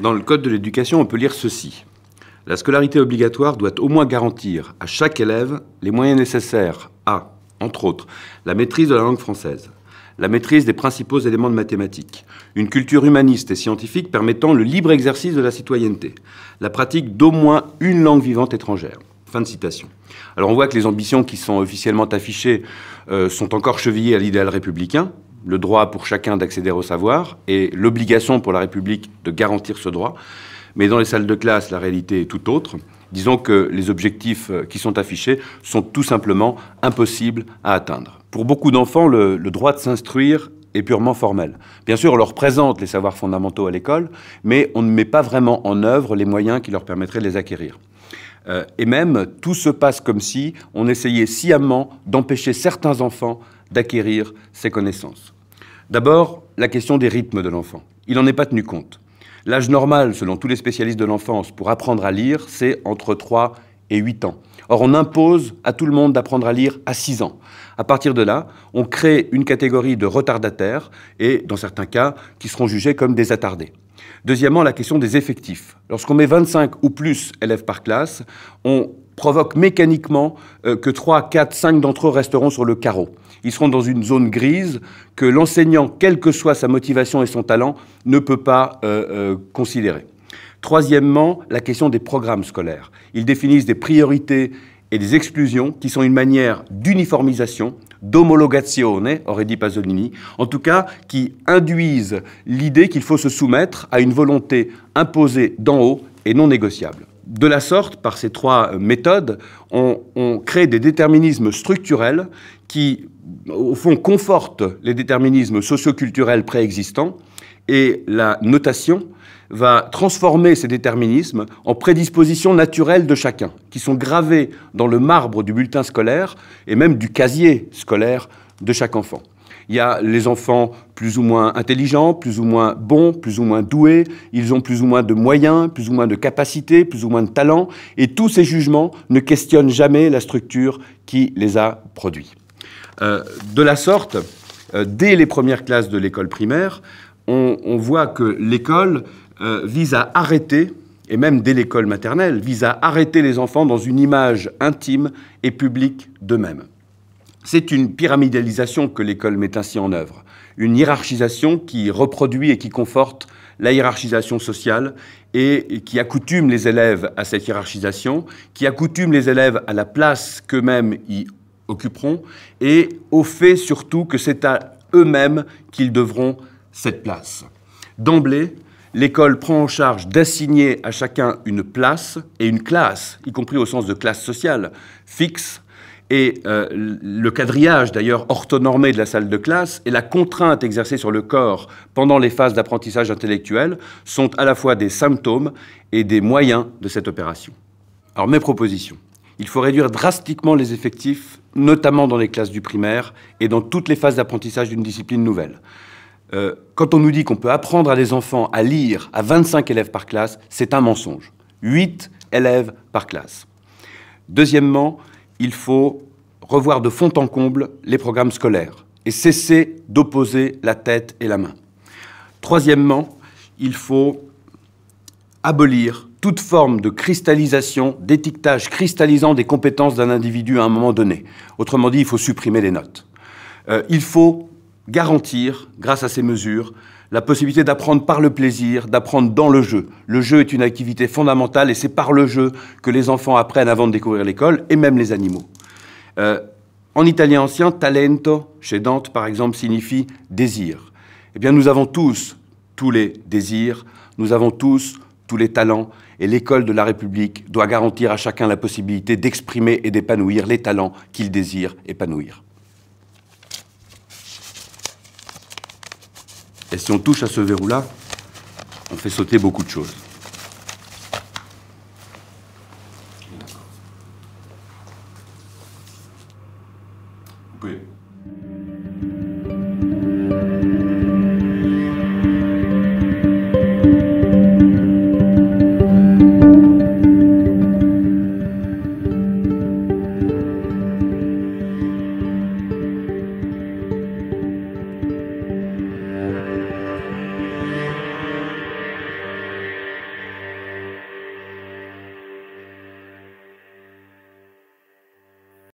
Dans le Code de l'éducation, on peut lire ceci. La scolarité obligatoire doit au moins garantir à chaque élève les moyens nécessaires à, entre autres, la maîtrise de la langue française, la maîtrise des principaux éléments de mathématiques, une culture humaniste et scientifique permettant le libre exercice de la citoyenneté, la pratique d'au moins une langue vivante étrangère. Fin de citation. Alors on voit que les ambitions qui sont officiellement affichées euh, sont encore chevillées à l'idéal républicain, le droit pour chacun d'accéder au savoir et l'obligation pour la République de garantir ce droit. Mais dans les salles de classe, la réalité est tout autre. Disons que les objectifs euh, qui sont affichés sont tout simplement impossibles à atteindre. Pour beaucoup d'enfants, le, droit de s'instruire est purement formel. Bien sûr, on leur présente les savoirs fondamentaux à l'école, mais on ne met pas vraiment en œuvre les moyens qui leur permettraient de les acquérir. Euh, et même, tout se passe comme si on essayait sciemment d'empêcher certains enfants d'acquérir ces connaissances. D'abord, la question des rythmes de l'enfant. Il n'en est pas tenu compte. L'âge normal, selon tous les spécialistes de l'enfance, pour apprendre à lire, c'est entre 3 et 8 ans. Or, on impose à tout le monde d'apprendre à lire à 6 ans. À partir de là, on crée une catégorie de retardataires et, dans certains cas, qui seront jugés comme des attardés. Deuxièmement, la question des effectifs. Lorsqu'on met 25 ou plus élèves par classe, on provoque mécaniquement euh, que 3, 4, 5 d'entre eux resteront sur le carreau. Ils seront dans une zone grise que l'enseignant, quelle que soit sa motivation et son talent, ne peut pas euh, euh, considérer. Troisièmement, la question des programmes scolaires. Ils définissent des priorités et des exclusions qui sont une manière d'uniformisation, d'homologazione, aurait dit Pasolini, en tout cas qui induisent l'idée qu'il faut se soumettre à une volonté imposée d'en haut et non négociable. De la sorte, par ces trois euh, méthodes, on, on, crée des déterminismes structurels qui, au fond, confortent les déterminismes socioculturels préexistants et la notation va transformer ces déterminismes en prédispositions naturelles de chacun, qui sont gravées dans le marbre du bulletin scolaire et même du casier scolaire de chaque enfant. Il y a les enfants plus ou moins intelligents, plus ou moins bons, plus ou moins doués, ils ont plus ou moins de moyens, plus ou moins de capacités, plus ou moins de talents, et tous ces jugements ne questionnent jamais la structure qui les a produits. Euh, de la sorte, euh, dès les premières classes de l'école primaire, on, voit que l'école euh, vise à arrêter, et même dès l'école maternelle, vise à arrêter les enfants dans une image intime et publique d'eux-mêmes. C'est une pyramidalisation que l'école met ainsi en œuvre, une hiérarchisation qui reproduit et qui conforte la hiérarchisation sociale et qui accoutume les élèves à cette hiérarchisation, qui accoutume les élèves à la place qu'eux-mêmes y occuperont et au fait surtout que c'est à eux-mêmes qu'ils devront cette place. D'emblée, l'école prend en charge d'assigner à chacun une place et une classe, y compris au sens de classe sociale, fixe. Et euh, le quadrillage, d'ailleurs, orthonormé de la salle de classe et la contrainte exercée sur le corps pendant les phases d'apprentissage intellectuel sont à la fois des symptômes et des moyens de cette opération. Alors, mes propositions. Il faut réduire drastiquement les effectifs, notamment dans les classes du primaire et dans toutes les phases d'apprentissage d'une discipline nouvelle. Euh, quand on nous dit qu'on peut apprendre à des enfants à lire à 25 élèves par classe, c'est un mensonge. 8 élèves par classe. Deuxièmement, il faut revoir de fond en comble les programmes scolaires et cesser d'opposer la tête et la main. Troisièmement, il faut abolir toute forme de cristallisation, d'étiquetage cristallisant des compétences d'un individu à un moment donné. Autrement dit, il faut supprimer les notes. Euh, il faut garantir, grâce à ces mesures, la possibilité d'apprendre par le plaisir, d'apprendre dans le jeu. Le jeu est une activité fondamentale et c'est par le jeu que les enfants apprennent avant de découvrir l'école et même les animaux. Euh, en italien ancien, talento, chez Dante par exemple, signifie désir. Eh bien, nous avons tous tous les désirs, nous avons tous tous les talents, et l'école de la République doit garantir à chacun la possibilité d'exprimer et d'épanouir les talents qu'il désire épanouir. Et si on touche à ce verrou-là, on fait sauter beaucoup de choses. Vous